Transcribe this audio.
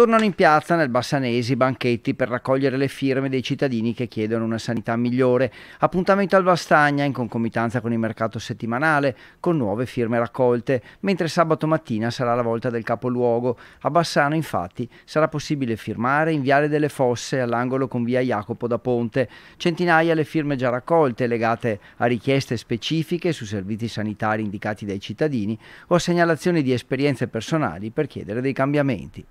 Tornano in piazza nel Bassanesi i banchetti per raccogliere le firme dei cittadini che chiedono una sanità migliore. Appuntamento al Vastagna in concomitanza con il mercato settimanale con nuove firme raccolte, mentre sabato mattina sarà la volta del capoluogo. A Bassano infatti sarà possibile firmare in Viale delle Fosse all'angolo con Via Jacopo da Ponte. Centinaia le firme già raccolte legate a richieste specifiche su servizi sanitari indicati dai cittadini o a segnalazioni di esperienze personali per chiedere dei cambiamenti.